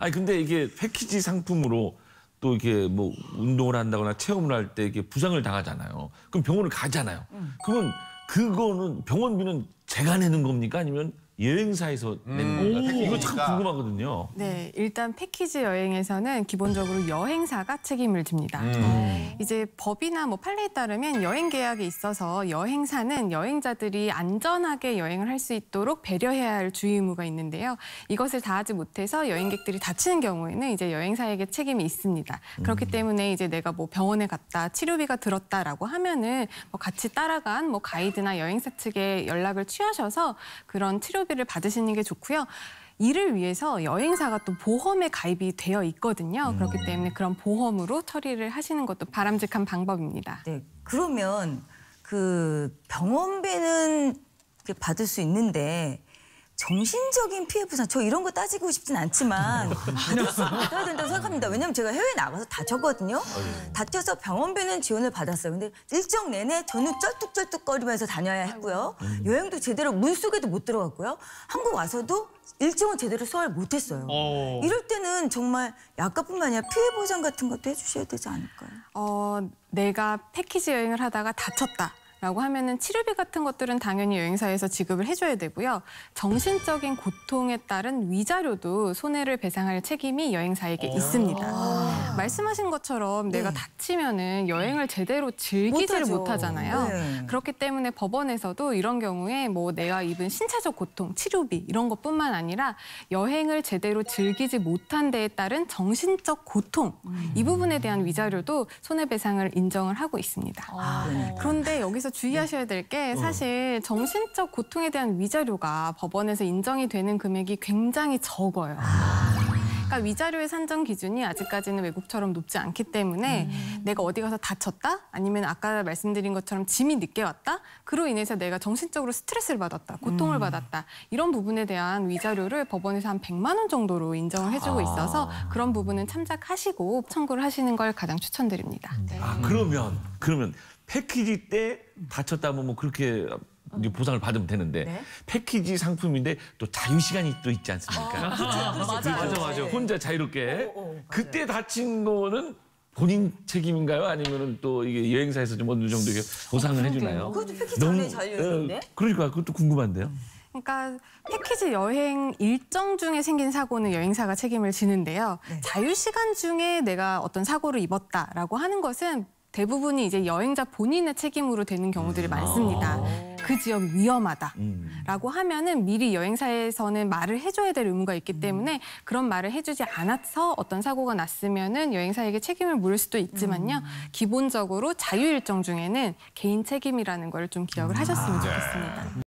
아니 근데 이게 패키지 상품으로 또 이렇게 뭐 운동을 한다거나 체험을 할 때 이게 렇 부상을 당하잖아요. 그럼 병원을 가잖아요. 음. 그러면 그거는 병원비는 제가 내는 겁니까? 아니면 여행사에서 내는 건가 음. 이거 참 음. 궁금하거든요. 네, 일단 패키지 여행에서는 기본적으로 여행사가 책임을 집니다. 음. 네. 이제 법이나 뭐 판례에 따르면 여행 계약에 있어서 여행사는 여행자들이 안전하게 여행을 할 수 있도록 배려해야 할 주의 의무가 있는데요. 이것을 다하지 못해서 여행객들이 다치는 경우에는 이제 여행사에게 책임이 있습니다. 그렇기 음. 때문에 이제 내가 뭐 병원에 갔다 치료비가 들었다라고 하면은 뭐 같이 따라간 뭐 가이드나 여행사 측에 연락을 취하셔서 그런 치료 비 치료비를 받으시는 게 좋고요. 이를 위해서 여행사가 또 보험에 가입이 되어 있거든요. 음. 그렇기 때문에 그런 보험으로 처리를 하시는 것도 바람직한 방법입니다. 네, 그러면 그 병원비는 받을 수 있는데 정신적인 피해 부상 저 이런 거 따지고 싶진 않지만 받아야 어, 된다고 생각합니다. 왜냐면 제가 해외 나가서 다쳤거든요. 아, 예. 다쳐서 병원비는 지원을 받았어요. 근데 일정 내내 저는 쩔뚝쩔뚝거리면서 다녀야 했고요. 음. 여행도 제대로 문속에도못 들어갔고요. 한국 와서도 일정을 제대로 소화를 못했어요. 어. 이럴 때는 정말 약값뿐만 아니라 피해 보상 같은 것도 해주셔야 되지 않을까요? 어, 내가 패키지 여행을 하다가 다쳤다. 라고 하면은 치료비 같은 것들은 당연히 여행사에서 지급을 해줘야 되고요. 정신적인 고통에 따른 위자료도 손해를 배상할 책임이 여행사에게 어. 있습니다. 아 말씀하신 것처럼 네. 내가 다치면은 여행을 제대로 즐기지를 못하 못하잖아요 네. 그렇기 때문에 법원에서도 이런 경우에 뭐 내가 입은 신체적 고통, 치료비 이런 것뿐만 아니라 여행을 제대로 즐기지 못한 데에 따른 정신적 고통 음. 이 부분에 대한 위자료도 손해배상을 인정을 하고 있습니다. 아 그런데 여기서 여기서 주의하셔야 될게 네. 사실 정신적 고통에 대한 위자료가 법원에서 인정이 되는 금액이 굉장히 적어요. 아. 그러니까 위자료의 산정 기준이 아직까지는 외국처럼 높지 않기 때문에 음. 내가 어디 가서 다쳤다? 아니면 아까 말씀드린 것처럼 짐이 늦게 왔다? 그로 인해서 내가 정신적으로 스트레스를 받았다, 고통을 음. 받았다 이런 부분에 대한 위자료를 법원에서 한 100만 원 정도로 인정을 해주고 아. 있어서 그런 부분은 참작하시고 청구를 하시는 걸 가장 추천드립니다. 음. 네. 아 음. 그러면 그러면 패키지 때 다쳤다면 뭐 그렇게 어. 보상을 받으면 되는데 네? 패키지 상품인데 또 자유 시간이 또 있지 않습니까? 아, 그렇죠. 맞아, 맞아, 맞아. 네. 혼자 자유롭게 오, 어, 오, 어, 그때 다친 거는 본인 책임인가요? 아니면은 또 이게 여행사에서 좀 어느 정도 보상을 어, 해주나요? 그것도 패키지 너무, 자유인데? 그러니까 그것도 궁금한데요. 그러니까 패키지 여행 일정 중에 생긴 사고는 여행사가 책임을 지는데요. 네. 자유 시간 중에 내가 어떤 사고를 입었다라고 하는 것은 대부분이 이제 여행자 본인의 책임으로 되는 경우들이 음. 많습니다. 아. 그 지역 위험하다라고 음. 하면은 미리 여행사에서는 말을 해줘야 될 의무가 있기 음. 때문에 그런 말을 해주지 않아서 어떤 사고가 났으면은 여행사에게 책임을 물을 수도 있지만요. 음. 기본적으로 자유 일정 중에는 개인 책임이라는 걸 좀 기억을 하셨으면 아, 네. 좋겠습니다.